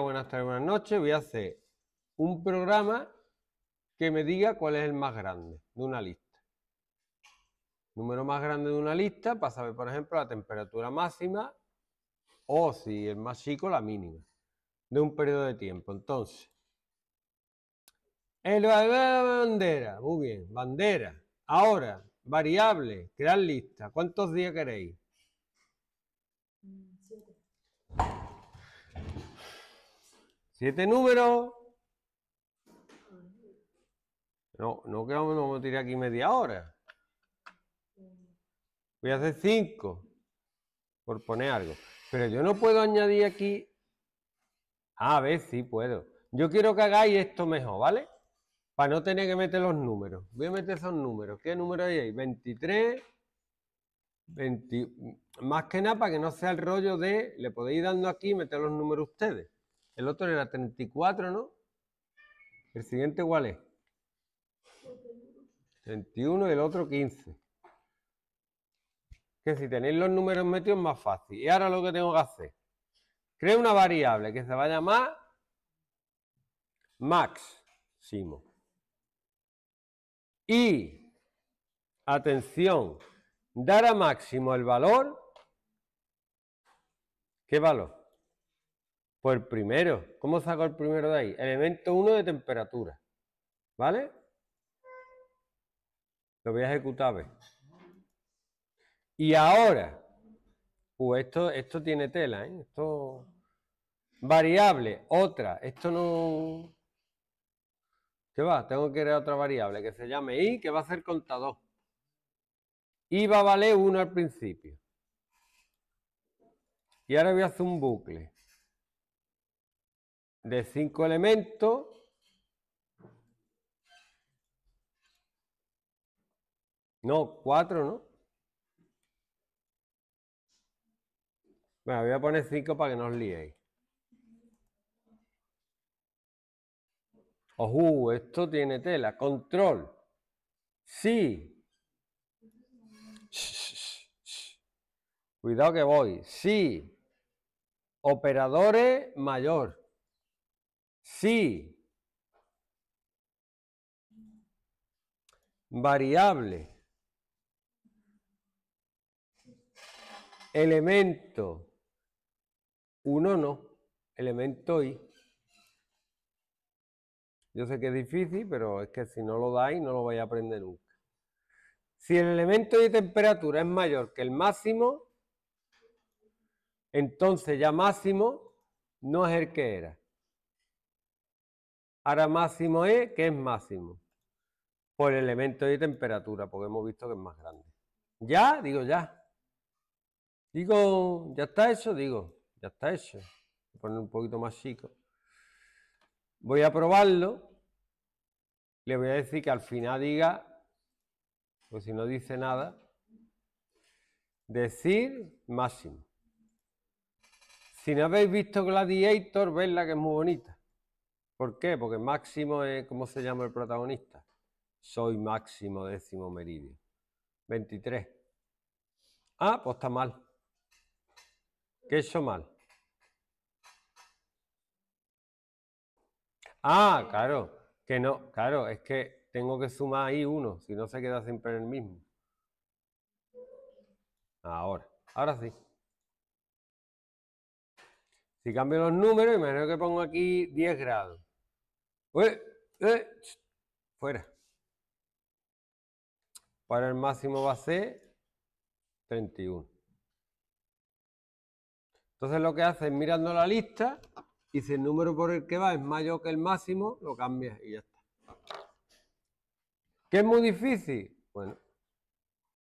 buenas tardes, buenas noches. Voy a hacer un programa que me diga cuál es el más grande de una lista. Número más grande de una lista para saber, por ejemplo, la temperatura máxima o, si es más chico, la mínima de un periodo de tiempo. Entonces, el bandera, muy bien, bandera. Ahora, variable, crear lista. ¿Cuántos días queréis? Mm, siete. ¿Este números. No, no que vamos, a tirar aquí media hora. Voy a hacer cinco, por poner algo. Pero yo no puedo añadir aquí... A ver, si sí puedo. Yo quiero que hagáis esto mejor, ¿vale? Para no tener que meter los números. Voy a meter esos números. ¿Qué número hay ahí? 23, 20... Más que nada para que no sea el rollo de... Le podéis ir dando aquí y meter los números ustedes. El otro era 34, ¿no? El siguiente, ¿cuál es? 31 y el otro 15. Que si tenéis los números metidos más fácil. Y ahora lo que tengo que hacer. Creo una variable que se va a llamar máximo. Y, atención, dar a máximo el valor. ¿Qué valor? Pues el primero. ¿Cómo saco el primero de ahí? Elemento 1 de temperatura. ¿Vale? Lo voy a ejecutar. Y ahora. Pues esto, tiene tela, ¿eh? Esto. Variable, otra. Esto no. ¿Qué va? Tengo que crear otra variable que se llame i, que va a ser contador. I va a valer 1 al principio. Y ahora voy a hacer un bucle de cinco elementos. No, cuatro, ¿no? Bueno, voy a poner cinco para que no os liéis. Ojo, esto tiene tela. Control. Sí. Cuidado que voy. Sí. Operadores mayor. Si, Variable. Elemento. Uno no. Elemento i, Yo sé que es difícil, pero es que si no lo dais no lo vais a aprender nunca. Si el elemento de temperatura es mayor que el máximo, entonces ya máximo no es el que era. Ahora máximo E, que es máximo. Por elemento de temperatura, porque hemos visto que es más grande. Ya, digo ya. Digo, ya está eso digo, ya está eso Voy a poner un poquito más chico. Voy a probarlo. Le voy a decir que al final diga, pues si no dice nada, decir máximo. Si no habéis visto Gladiator, la que es muy bonita. ¿Por qué? Porque Máximo es, ¿cómo se llama el protagonista? Soy Máximo décimo meridio. 23. Ah, pues está mal. ¿Qué hizo mal? Ah, claro, que no, claro, es que tengo que sumar ahí uno, si no se queda siempre en el mismo. Ahora, ahora sí. Si cambio los números, imagino que pongo aquí 10 grados fuera. Para el máximo va a ser 31. Entonces lo que hace es mirando la lista, y si el número por el que va es mayor que el máximo, lo cambia y ya está. ¿Qué es muy difícil? Bueno,